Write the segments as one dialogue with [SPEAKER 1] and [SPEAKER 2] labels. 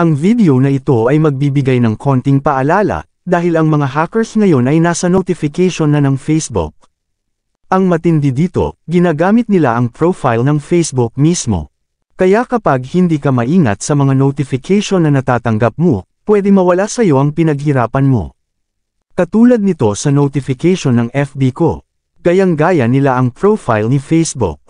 [SPEAKER 1] Ang video na ito ay magbibigay ng konting paalala, dahil ang mga hackers ngayon ay nasa notification na ng Facebook. Ang matindi dito, ginagamit nila ang profile ng Facebook mismo. Kaya kapag hindi ka maingat sa mga notification na natatanggap mo, pwede mawala sa iyo ang pinaghirapan mo. Katulad nito sa notification ng FB ko. Gayang-gaya nila ang profile ni Facebook.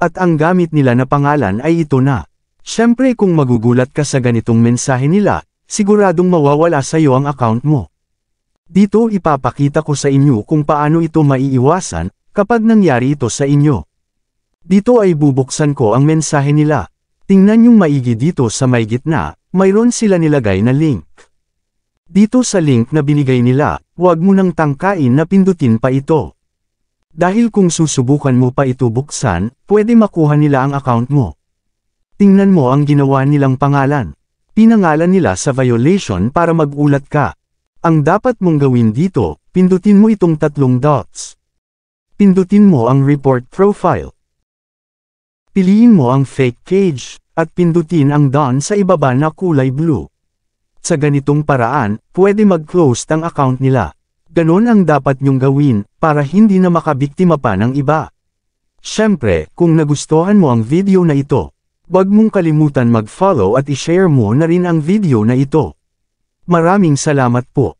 [SPEAKER 1] At ang gamit nila na pangalan ay ito na. Siyempre kung magugulat ka sa ganitong mensahe nila, siguradong mawawala sa iyo ang account mo. Dito ipapakita ko sa inyo kung paano ito maiiwasan kapag nangyari ito sa inyo. Dito ay bubuksan ko ang mensahe nila. Tingnan yung maigi dito sa may gitna, mayroon sila nilagay na link. Dito sa link na binigay nila, huwag mo nang tangkain na pindutin pa ito. Dahil kung susubukan mo pa ito buksan, pwede makuha nila ang account mo. Tingnan mo ang ginawa nilang pangalan. Pinangalan nila sa violation para magulat ka. Ang dapat mong gawin dito, pindutin mo itong tatlong dots. Pindutin mo ang report profile. Piliin mo ang fake cage, at pindutin ang done sa ibaba na kulay blue. Sa ganitong paraan, pwede mag-close ang account nila. Ganon ang dapat niyong gawin, para hindi na makabiktima pa ng iba. Siyempre, kung nagustuhan mo ang video na ito, Huwag mong kalimutan mag-follow at i-share mo na rin ang video na ito. Maraming salamat po.